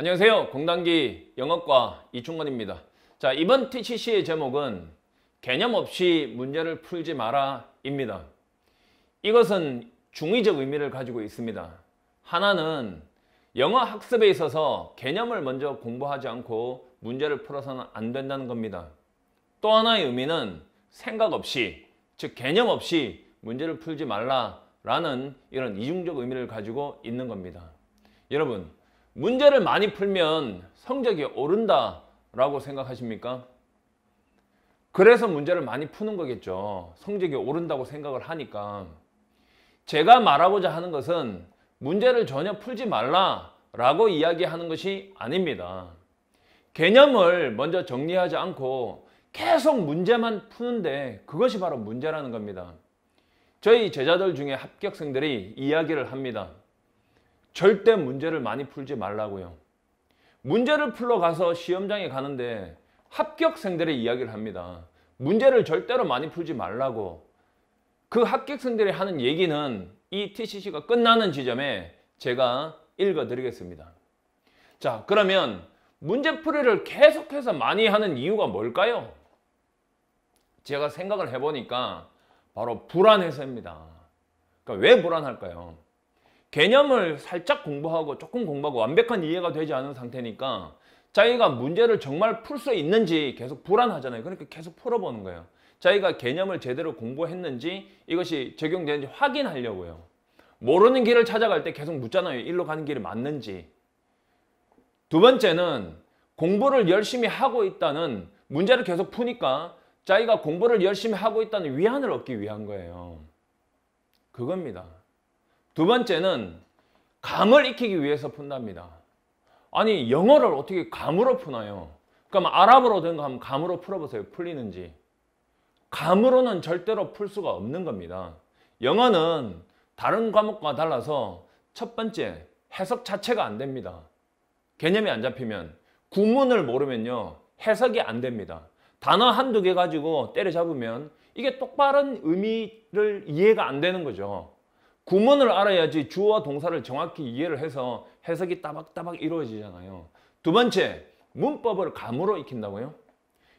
안녕하세요. 공단기 영업과 이충건입니다. 자, 이번 TCC의 제목은 개념 없이 문제를 풀지 마라입니다. 이것은 중의적 의미를 가지고 있습니다. 하나는 영어 학습에 있어서 개념을 먼저 공부하지 않고 문제를 풀어서는 안 된다는 겁니다. 또 하나의 의미는 생각 없이, 즉 개념 없이 문제를 풀지 말라라는 이런 이중적 의미를 가지고 있는 겁니다. 여러분, 문제를 많이 풀면 성적이 오른다 라고 생각하십니까? 그래서 문제를 많이 푸는 거겠죠. 성적이 오른다고 생각을 하니까. 제가 말하고자 하는 것은 문제를 전혀 풀지 말라 라고 이야기하는 것이 아닙니다. 개념을 먼저 정리하지 않고 계속 문제만 푸는데 그것이 바로 문제라는 겁니다. 저희 제자들 중에 합격생들이 이야기를 합니다. 절대 문제를 많이 풀지 말라고요. 문제를 풀러 가서 시험장에 가는데 합격생들의 이야기를 합니다. 문제를 절대로 많이 풀지 말라고. 그 합격생들이 하는 얘기는 이 TCC가 끝나는 지점에 제가 읽어드리겠습니다. 자, 그러면 문제풀이를 계속해서 많이 하는 이유가 뭘까요? 제가 생각을 해보니까 바로 불안해서입니다. 그러니까 왜 불안할까요? 개념을 살짝 공부하고 조금 공부하고 완벽한 이해가 되지 않은 상태니까 자기가 문제를 정말 풀 수 있는지 계속 불안하잖아요. 그러니까 계속 풀어보는 거예요. 자기가 개념을 제대로 공부했는지 이것이 적용되는지 확인하려고요. 모르는 길을 찾아갈 때 계속 묻잖아요. 일로 가는 길이 맞는지. 두 번째는 공부를 열심히 하고 있다는 문제를 계속 푸니까 자기가 공부를 열심히 하고 있다는 위안을 얻기 위한 거예요. 그겁니다. 두 번째는 감을 익히기 위해서 푼답니다. 아니 영어를 어떻게 감으로 푸나요? 그럼 아랍어로 된 거 한번 감으로 풀어보세요. 풀리는지. 감으로는 절대로 풀 수가 없는 겁니다. 영어는 다른 과목과 달라서 첫 번째 해석 자체가 안 됩니다. 개념이 안 잡히면 구문을 모르면요. 해석이 안 됩니다. 단어 한두 개 가지고 때려잡으면 이게 똑바른 의미를 이해가 안 되는 거죠. 구문을 알아야지 주어와 동사를 정확히 이해를 해서 해석이 따박따박 이루어지잖아요. 두 번째, 문법을 감으로 익힌다고요?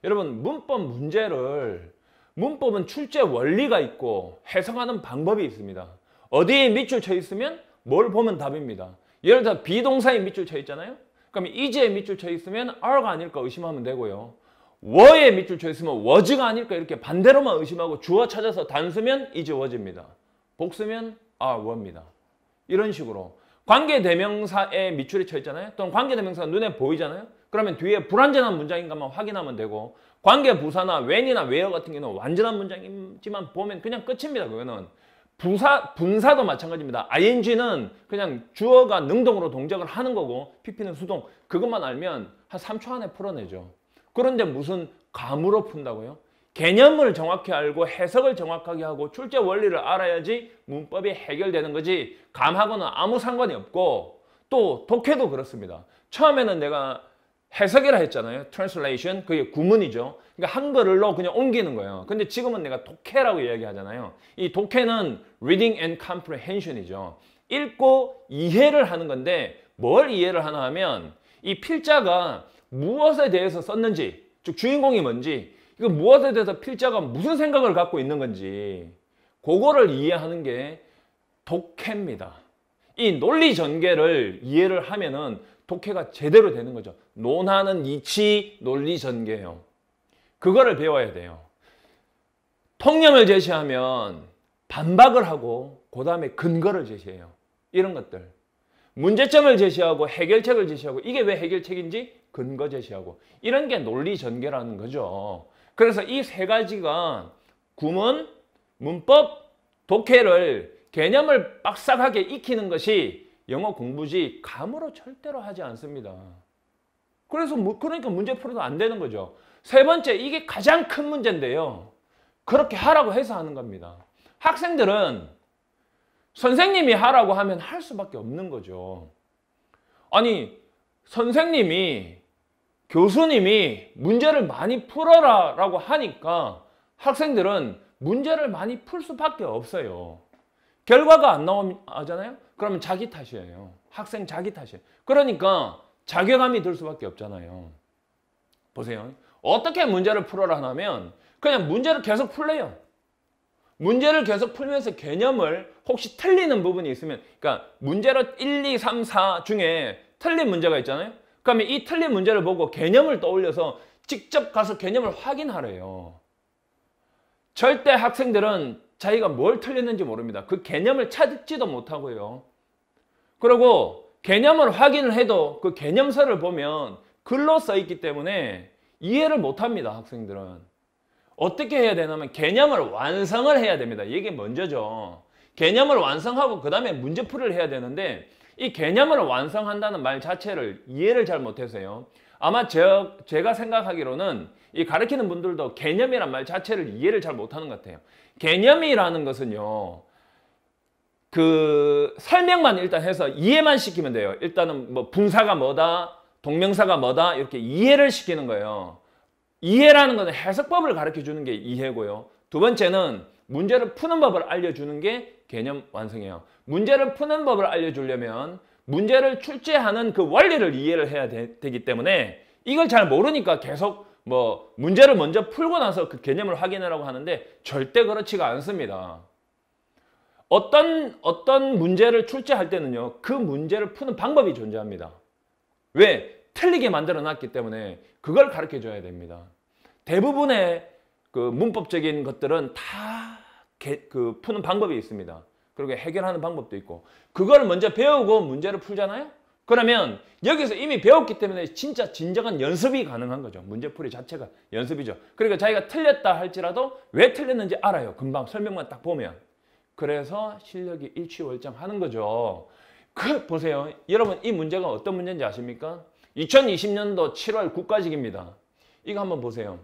여러분 문법 문제를 문법은 출제 원리가 있고 해석하는 방법이 있습니다. 어디에 밑줄 쳐 있으면 뭘 보면 답입니다. 예를 들어 비동사에 밑줄 쳐 있잖아요. 그럼 이제 밑줄 쳐 있으면 are가 아닐까 의심하면 되고요. 워에 밑줄 쳐 있으면 워즈가 아닐까 이렇게 반대로만 의심하고 주어 찾아서 단수면 이제 워즈입니다 복수면 are입니다. 이런 식으로 관계 대명사에 밑줄이 쳐 있잖아요. 또는 관계 대명사가 눈에 보이잖아요. 그러면 뒤에 불완전한 문장인가만 확인하면 되고 관계 부사나 when이나 where 같은 경우는 완전한 문장이지만 보면 그냥 끝입니다. 그거는 부사, 분사도 마찬가지입니다. ing는 그냥 주어가 능동으로 동작을 하는 거고 pp는 수동. 그것만 알면 한 3초 안에 풀어내죠. 그런데 무슨 감으로 푼다고요? 개념을 정확히 알고 해석을 정확하게 하고 출제 원리를 알아야지 문법이 해결되는 거지 감하고는 아무 상관이 없고 또 독해도 그렇습니다. 처음에는 내가 해석이라 했잖아요. translation 그게 구문이죠. 그러니까 한글로 그냥 옮기는 거예요. 근데 지금은 내가 독해라고 이야기하잖아요. 이 독해는 reading and comprehension이죠. 읽고 이해를 하는 건데 뭘 이해를 하나 하면 이 필자가 무엇에 대해서 썼는지 즉 주인공이 뭔지 이거 무엇에 대해서 필자가 무슨 생각을 갖고 있는 건지 그거를 이해하는 게 독해입니다. 이 논리 전개를 이해를 하면은 독해가 제대로 되는 거죠. 논하는 이치 논리 전개요 그거를 배워야 돼요. 통념을 제시하면 반박을 하고 그 다음에 근거를 제시해요. 이런 것들. 문제점을 제시하고 해결책을 제시하고 이게 왜 해결책인지 근거 제시하고 이런 게 논리 전개라는 거죠. 그래서 이 세 가지가 구문, 문법, 독해를 개념을 빡빡하게 익히는 것이 영어 공부지 감으로 절대로 하지 않습니다. 그래서 그러니까 문제 풀어도 안 되는 거죠. 세 번째 이게 가장 큰 문제인데요. 그렇게 하라고 해서 하는 겁니다. 학생들은 선생님이 하라고 하면 할 수밖에 없는 거죠. 아니 선생님이 교수님이 문제를 많이 풀어라 라고 하니까 학생들은 문제를 많이 풀 수밖에 없어요. 결과가 안 나오잖아요? 그러면 자기 탓이에요. 학생 자기 탓이에요. 그러니까 자괴감이 들 수밖에 없잖아요. 보세요. 어떻게 문제를 풀어라 하냐면 그냥 문제를 계속 풀래요. 문제를 계속 풀면서 개념을 혹시 틀리는 부분이 있으면 그러니까 문제로 1, 2, 3, 4 중에 틀린 문제가 있잖아요. 그러면 이 틀린 문제를 보고 개념을 떠올려서 직접 가서 개념을 확인하래요. 절대 학생들은 자기가 뭘 틀렸는지 모릅니다. 그 개념을 찾지도 못하고요. 그리고 개념을 확인을 해도 그 개념서를 보면 글로 써 있기 때문에 이해를 못합니다. 학생들은. 어떻게 해야 되냐면 개념을 완성을 해야 됩니다. 이게 먼저죠. 개념을 완성하고 그 다음에 문제풀이를 해야 되는데 이 개념을 완성한다는 말 자체를 이해를 잘 못해서요. 아마 저, 제가 생각하기로는 이 가르치는 분들도 개념이란 말 자체를 이해를 잘 못하는 것 같아요. 개념이라는 것은요. 그 설명만 일단 해서 이해만 시키면 돼요. 일단은 뭐 분사가 뭐다, 동명사가 뭐다 이렇게 이해를 시키는 거예요. 이해라는 것은 해석법을 가르쳐 주는 게 이해고요. 두 번째는 문제를 푸는 법을 알려주는 게 개념 완성이에요. 문제를 푸는 법을 알려주려면 문제를 출제하는 그 원리를 이해를 해야 되, 기 때문에 이걸 잘 모르니까 계속 뭐 문제를 먼저 풀고 나서 그 개념을 확인하라고 하는데 절대 그렇지가 않습니다. 어떤 어떤 문제를 출제할 때는요. 그 문제를 푸는 방법이 존재합니다. 왜? 틀리게 만들어 놨기 때문에 그걸 가르쳐 줘야 됩니다. 대부분의 그 문법적인 것들은 다 개, 그 푸는 방법이 있습니다. 그리고 해결하는 방법도 있고 그걸 먼저 배우고 문제를 풀잖아요. 그러면 여기서 이미 배웠기 때문에 진짜 진정한 연습이 가능한 거죠. 문제풀이 자체가 연습이죠. 그러니까 자기가 틀렸다 할지라도 왜 틀렸는지 알아요. 금방 설명만 딱 보면. 그래서 실력이 일취월장하는 거죠. 그 보세요. 여러분 이 문제가 어떤 문제인지 아십니까? 2020년도 7월 국가직입니다. 이거 한번 보세요.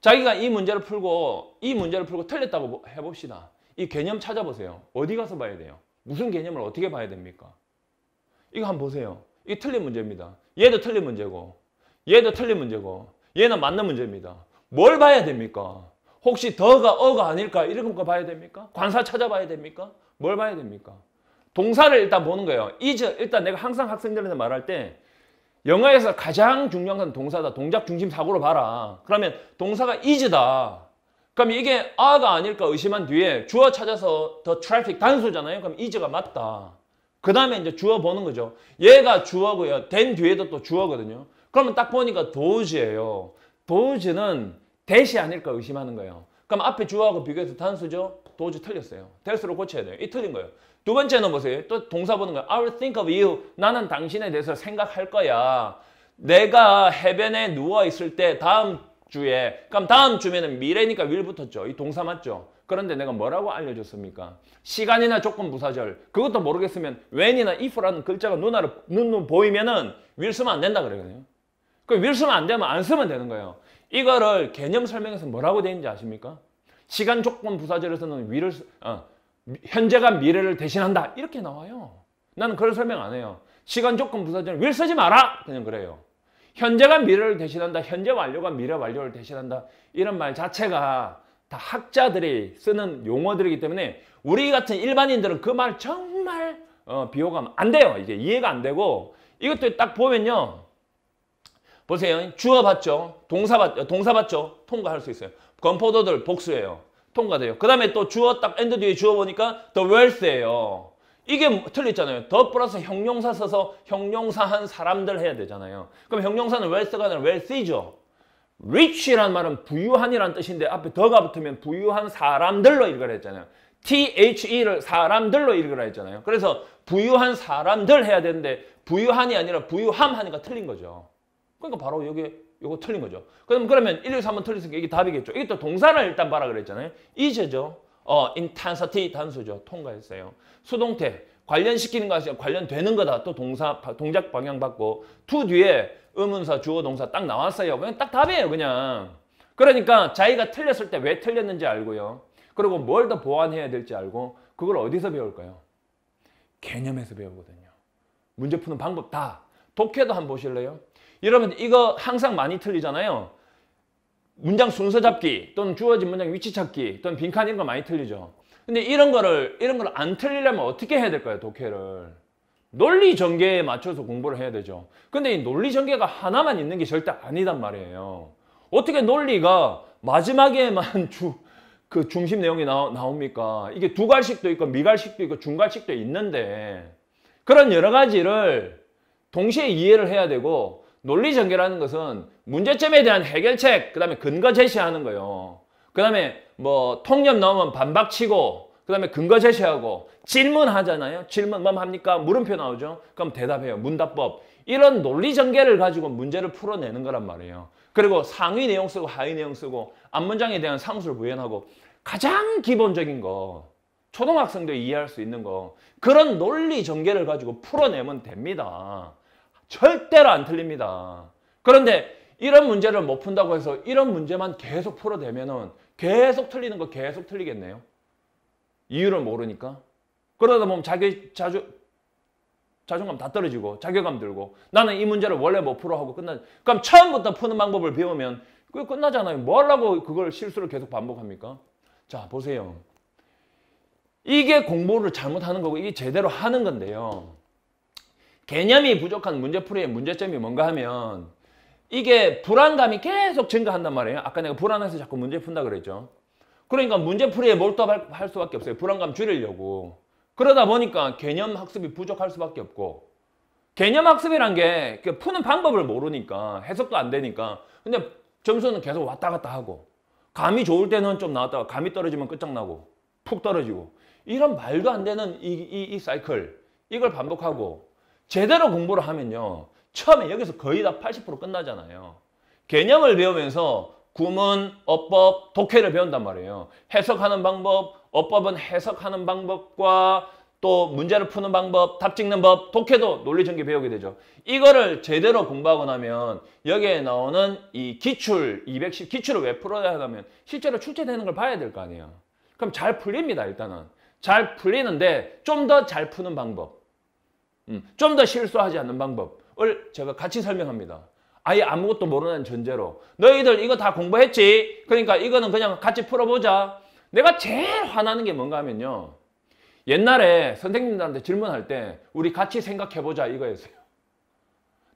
자기가 이 문제를 풀고 이 문제를 풀고 틀렸다고 뭐 해봅시다. 이 개념 찾아보세요. 어디 가서 봐야 돼요? 무슨 개념을 어떻게 봐야 됩니까? 이거 한번 보세요. 이 틀린 문제입니다. 얘도 틀린 문제고 얘도 틀린 문제고 얘는 맞는 문제입니다. 뭘 봐야 됩니까? 혹시 더가 어가 아닐까 이런 거 봐야 됩니까? 관사 찾아봐야 됩니까? 뭘 봐야 됩니까? 동사를 일단 보는 거예요. 이제 일단 내가 항상 학생들한테 말할 때 영어에서 가장 중요한 건 동사다. 동작 중심 사고로 봐라. 그러면 동사가 is다. 그럼 이게 아가 아닐까 의심한 뒤에 주어 찾아서 더 트래픽 단수잖아요. 그럼 is가 맞다. 그 다음에 이제 주어 보는 거죠. 얘가 주어고요. 된 뒤에도 또 주어거든요. 그러면 딱 보니까 도즈예요도즈는 대시 아닐까 의심하는 거예요. 그럼 앞에 주어하고 비교해서 단수죠. 도저히 틀렸어요. 될수록 고쳐야 돼요. 이 틀린 거예요. 두 번째는 보세요. 또 동사 보는 거예요. I will think of you. 나는 당신에 대해서 생각할 거야. 내가 해변에 누워있을 때 다음 주에 그럼 다음 주면 미래니까 will 붙었죠. 이 동사 맞죠? 그런데 내가 뭐라고 알려줬습니까? 시간이나 조건 부사절 그것도 모르겠으면 when이나 if라는 글자가 누나를 눈눈 보이면은 will 쓰면 안 된다 그러거든요. 그 will 쓰면 안 되면 안 쓰면 되는 거예요. 이거를 개념 설명에서 뭐라고 되는지 아십니까? 시간 조건 부사절에서는 위를 어, 현재가 미래를 대신한다 이렇게 나와요. 나는 그걸 설명 안 해요. 시간 조건 부사절 위를 쓰지 마라 그냥 그래요. 현재가 미래를 대신한다. 현재 완료가 미래 완료를 대신한다. 이런 말 자체가 다 학자들이 쓰는 용어들이기 때문에 우리 같은 일반인들은 그 말 정말 어, 비호감 안 돼요. 이게 이해가 안 되고 이것도 딱 보면요. 보세요. 주어 봤죠? 동사 봤, 죠 어, 동사 봤죠? 통과할 수 있어요. 건포도들 복수예요. 통과돼요. 그 다음에 또 주어 딱 엔드 뒤에 주어 보니까 the wealth예요. 이게 뭐 틀렸잖아요. 더 플러스 형용사 써서 형용사 한 사람들 해야 되잖아요. 그럼 형용사는 wealth가 아니라 wealthy죠. rich란 말은 부유한이란 뜻인데 앞에 더가 붙으면 부유한 사람들로 읽으라 했잖아요. THE를 사람들로 읽으라 했잖아요. 그래서 부유한 사람들 해야 되는데 부유한이 아니라 부유함 하니까 틀린 거죠. 그러니까 바로 여기 요거 틀린 거죠. 그럼 그러면 1, 2, 3번 틀렸으니까 이게 답이겠죠. 이게 또 동사를 일단 봐라 그랬잖아요. 이제죠. 어, intensity 단수죠. 통과했어요. 수동태 관련시키는 거 아시죠? 관련되는 거다. 또 동사 동작 방향 받고 to 뒤에 의문사 주어 동사 딱 나왔어요. 그냥 딱 답이에요, 그냥. 그러니까 자기가 틀렸을 때 왜 틀렸는지 알고요. 그리고 뭘 더 보완해야 될지 알고 그걸 어디서 배울까요? 개념에서 배우거든요. 문제 푸는 방법 다. 독해도 한번 보실래요? 여러분 이거 항상 많이 틀리잖아요. 문장 순서 잡기 또는 주어진 문장 위치 찾기 또는 빈칸 이런 거 많이 틀리죠. 근데 이런 거를 이런 걸안 틀리려면 어떻게 해야 될까요? 독해를. 논리 전개에 맞춰서 공부를 해야 되죠. 근데 이 논리 전개가 하나만 있는 게 절대 아니단 말이에요. 어떻게 논리가 마지막에만 주, 그 중심 내용이 나, 나옵니까? 이게 두갈식도 있고 미갈식도 있고 중갈식도 있는데 그런 여러 가지를 동시에 이해를 해야 되고 논리 전개라는 것은 문제점에 대한 해결책, 그 다음에 근거 제시하는 거예요. 그 다음에 뭐 통념 나오면 반박치고, 그 다음에 근거 제시하고, 질문하잖아요. 질문 뭐 합니까? 물음표 나오죠? 그럼 대답해요. 문답법. 이런 논리 전개를 가지고 문제를 풀어내는 거란 말이에요. 그리고 상위 내용 쓰고 하위 내용 쓰고 앞문장에 대한 상수를 부연하고 가장 기본적인 거 초등학생도 이해할 수 있는 거 그런 논리 전개를 가지고 풀어내면 됩니다. 절대로 안 틀립니다. 그런데 이런 문제를 못 푼다고 해서 이런 문제만 계속 풀어대면은 계속 틀리는 거 계속 틀리겠네요. 이유를 모르니까. 그러다 보면 자기 자주 자존감 다 떨어지고 자괴감 들고 나는 이 문제를 원래 못 풀어 하고 끝나. 그럼 처음부터 푸는 방법을 배우면 그게 끝나잖아요. 뭐 하려고 그걸 실수를 계속 반복합니까? 자, 보세요. 이게 공부를 잘못하는 거고 이게 제대로 하는 건데요. 개념이 부족한 문제풀이의 문제점이 뭔가 하면 이게 불안감이 계속 증가한단 말이에요. 아까 내가 불안해서 자꾸 문제 푼다 그랬죠. 그러니까 문제풀이에 몰두할 수밖에 없어요. 불안감 줄이려고. 그러다 보니까 개념 학습이 부족할 수밖에 없고 개념 학습이란 게 그 푸는 방법을 모르니까 해석도 안 되니까 근데 점수는 계속 왔다 갔다 하고 감이 좋을 때는 좀 나왔다가 감이 떨어지면 끝장나고 푹 떨어지고 이런 말도 안 되는 이, 이, 이 사이클 이걸 반복하고 제대로 공부를 하면요. 처음에 여기서 거의 다 80% 끝나잖아요. 개념을 배우면서 구문, 어법, 독해를 배운단 말이에요. 해석하는 방법, 어법은 해석하는 방법과 또 문제를 푸는 방법, 답 찍는 법, 독해도 논리 전개 배우게 되죠. 이거를 제대로 공부하고 나면 여기에 나오는 이 기출 210 기출을 왜 풀어야 하냐면 실제로 출제되는 걸 봐야 될 거 아니에요. 그럼 잘 풀립니다 일단은. 잘 풀리는데 좀 더 잘 푸는 방법. 음, 좀더 실수하지 않는 방법을 제가 같이 설명합니다. 아예 아무것도 모르는 전제로 너희들 이거 다 공부했지? 그러니까 이거는 그냥 같이 풀어보자. 내가 제일 화나는 게 뭔가 하면요. 옛날에 선생님들한테 질문할 때 우리 같이 생각해보자 이거였어요.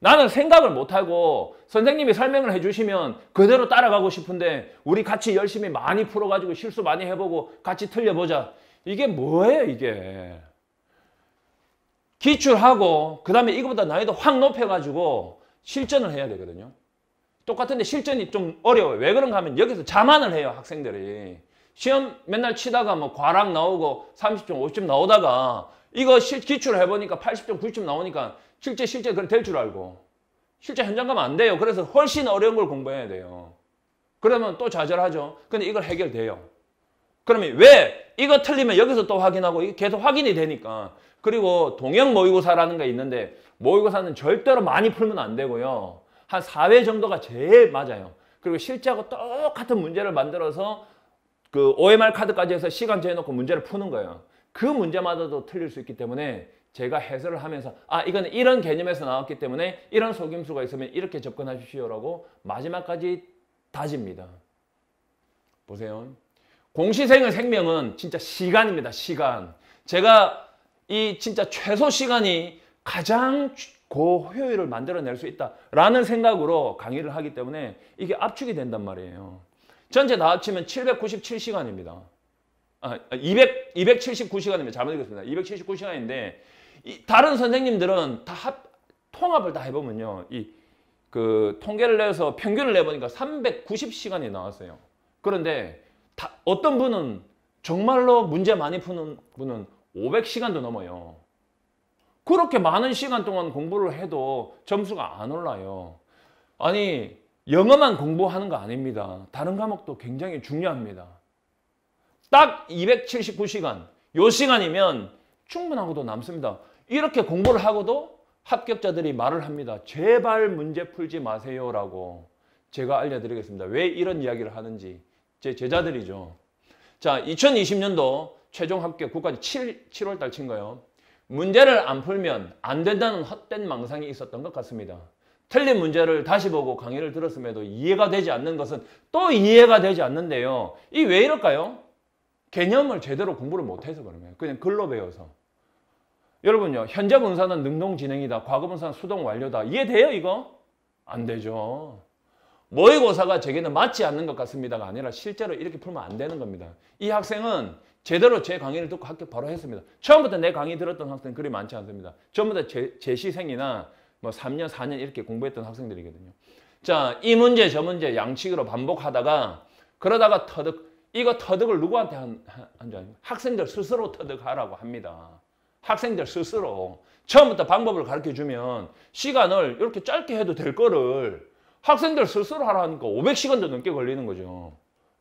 나는 생각을 못하고 선생님이 설명을 해주시면 그대로 따라가고 싶은데 우리 같이 열심히 많이 풀어가지고 실수 많이 해보고 같이 틀려보자. 이게 뭐예요 이게. 기출하고 그 다음에 이거보다 난이도 확 높여가지고 실전을 해야 되거든요. 똑같은데 실전이 좀 어려워요. 왜 그런가 하면 여기서 자만을 해요. 학생들이. 시험 맨날 치다가 뭐 과락 나오고 30점, 50점 나오다가 이거 실, 기출을 해보니까 80점, 90점 나오니까 실제 실제 그될줄 알고 실제 현장 가면 안 돼요. 그래서 훨씬 어려운 걸 공부해야 돼요. 그러면 또 좌절하죠. 근데 이걸 해결돼요. 그러면 왜 이거 틀리면 여기서 또 확인하고 계속 확인이 되니까 그리고 동양 모의고사라는 게 있는데 모의고사는 절대로 많이 풀면 안 되고요. 한 4회 정도가 제일 맞아요. 그리고 실제하고 똑같은 문제를 만들어서 그 OMR 카드까지 해서 시간 재놓고 문제를 푸는 거예요. 그 문제마다도 틀릴 수 있기 때문에 제가 해설을 하면서 아 이거는 이런 개념에서 나왔기 때문에 이런 속임수가 있으면 이렇게 접근하십시오라고 마지막까지 다집니다. 보세요. 공시생의 생명은 진짜 시간입니다. 시간. 제가 이 진짜 최소 시간이 가장 고효율을 만들어낼 수 있다라는 생각으로 강의를 하기 때문에 이게 압축이 된단 말이에요. 전체 다 합치면 797시간입니다. 아, 200, 아, 279시간입니다. 잘못 읽었습니다. 279시간인데 다른 선생님들은 다 합, 통합을 다 해보면요. 이, 그 통계를 내서 평균을 내보니까 390시간이 나왔어요. 그런데 다, 어떤 분은 정말로 문제 많이 푸는 분은 500시간도 넘어요. 그렇게 많은 시간 동안 공부를 해도 점수가 안 올라요. 아니 영어만 공부하는 거 아닙니다. 다른 과목도 굉장히 중요합니다. 딱 279시간, 요 시간이면 충분하고도 남습니다. 이렇게 공부를 하고도 합격자들이 말을 합니다. 제발 문제 풀지 마세요라고 제가 알려드리겠습니다. 왜 이런 이야기를 하는지 제 제자들이죠. 자, 2020년도 최종 합격 국가지 7, 7월 달 친 거예요. 문제를 안 풀면 안 된다는 헛된 망상이 있었던 것 같습니다. 틀린 문제를 다시 보고 강의를 들었음에도 이해가 되지 않는 것은 또 이해가 되지 않는데요. 이 왜 이럴까요? 개념을 제대로 공부를 못해서 그러면요 그냥 글로 배워서. 여러분요. 현재 분사는 능동 진행이다. 과거 분사는 수동 완료다. 이해돼요 이거? 안 되죠. 모의고사가 제게는 맞지 않는 것 같습니다가 아니라 실제로 이렇게 풀면 안 되는 겁니다. 이 학생은 제대로 제 강의를 듣고 학교 바로 했습니다. 처음부터 내 강의 들었던 학생은 그리 많지 않습니다. 전부 다 제, 제시생이나 뭐 3년, 4년 이렇게 공부했던 학생들이거든요. 자, 이 문제, 저 문제 양식으로 반복하다가 그러다가 터득, 이거 터득을 누구한테 한, 한줄 아니까 학생들 스스로 터득하라고 합니다. 학생들 스스로. 처음부터 방법을 가르쳐주면 시간을 이렇게 짧게 해도 될 거를 학생들 스스로 하라니까 500시간도 넘게 걸리는 거죠.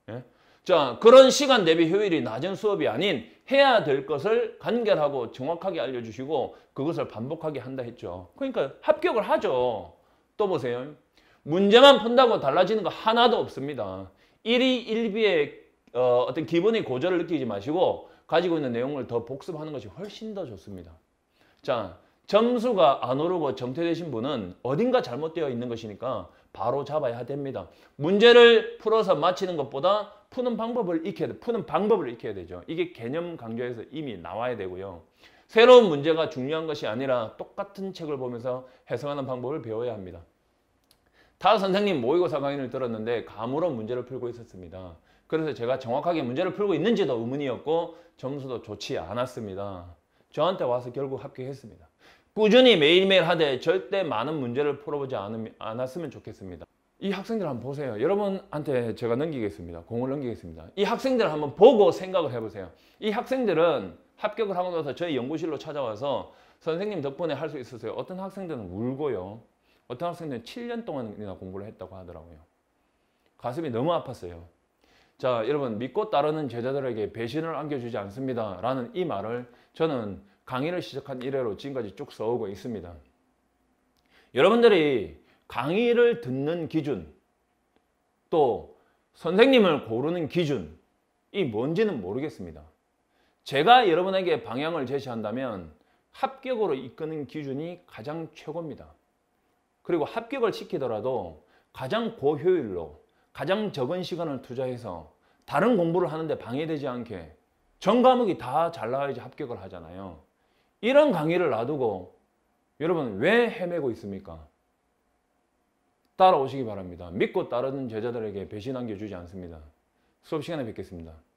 예? 자, 그런 시간 대비 효율이 낮은 수업이 아닌 해야 될 것을 간결하고 정확하게 알려주시고 그것을 반복하게 한다 했죠. 그러니까 합격을 하죠. 또 보세요. 문제만 푼다고 달라지는 거 하나도 없습니다. 1위 1비의 어, 어떤 기본의 고절을 느끼지 마시고 가지고 있는 내용을 더 복습하는 것이 훨씬 더 좋습니다. 자, 점수가 안 오르고 정태되신 분은 어딘가 잘못되어 있는 것이니까 바로 잡아야 됩니다. 문제를 풀어서 맞히는 것보다 푸는 방법을 익혀야 돼. 푸는 방법을 익혀야 되죠. 이게 개념 강조에서 이미 나와야 되고요. 새로운 문제가 중요한 것이 아니라 똑같은 책을 보면서 해석하는 방법을 배워야 합니다. 타 선생님 모의고사 강의를 들었는데 감으로 문제를 풀고 있었습니다. 그래서 제가 정확하게 문제를 풀고 있는지도 의문이었고 점수도 좋지 않았습니다. 저한테 와서 결국 합격했습니다. 꾸준히 매일매일 하되 절대 많은 문제를 풀어보지 않았으면 좋겠습니다. 이 학생들 한번 보세요. 여러분한테 제가 넘기겠습니다. 공을 넘기겠습니다. 이 학생들 한번 보고 생각을 해보세요. 이 학생들은 합격을 하고 나서 저희 연구실로 찾아와서 선생님 덕분에 할 수 있었어요. 어떤 학생들은 울고요. 어떤 학생들은 7년 동안이나 공부를 했다고 하더라고요. 가슴이 너무 아팠어요. 자, 여러분 믿고 따르는 제자들에게 배신을 안겨주지 않습니다. 라는 이 말을 저는 강의를 시작한 이래로 지금까지 쭉 써오고 있습니다. 여러분들이 강의를 듣는 기준, 또 선생님을 고르는 기준이 뭔지는 모르겠습니다. 제가 여러분에게 방향을 제시한다면 합격으로 이끄는 기준이 가장 최고입니다. 그리고 합격을 시키더라도 가장 고효율로 가장 적은 시간을 투자해서 다른 공부를 하는데 방해되지 않게 전 과목이 다 잘 나와야지 합격을 하잖아요. 이런 강의를 놔두고 여러분 왜 헤매고 있습니까? 따라오시기 바랍니다. 믿고 따르는 제자들에게 배신한 게 주지 않습니다. 수업 시간에 뵙겠습니다.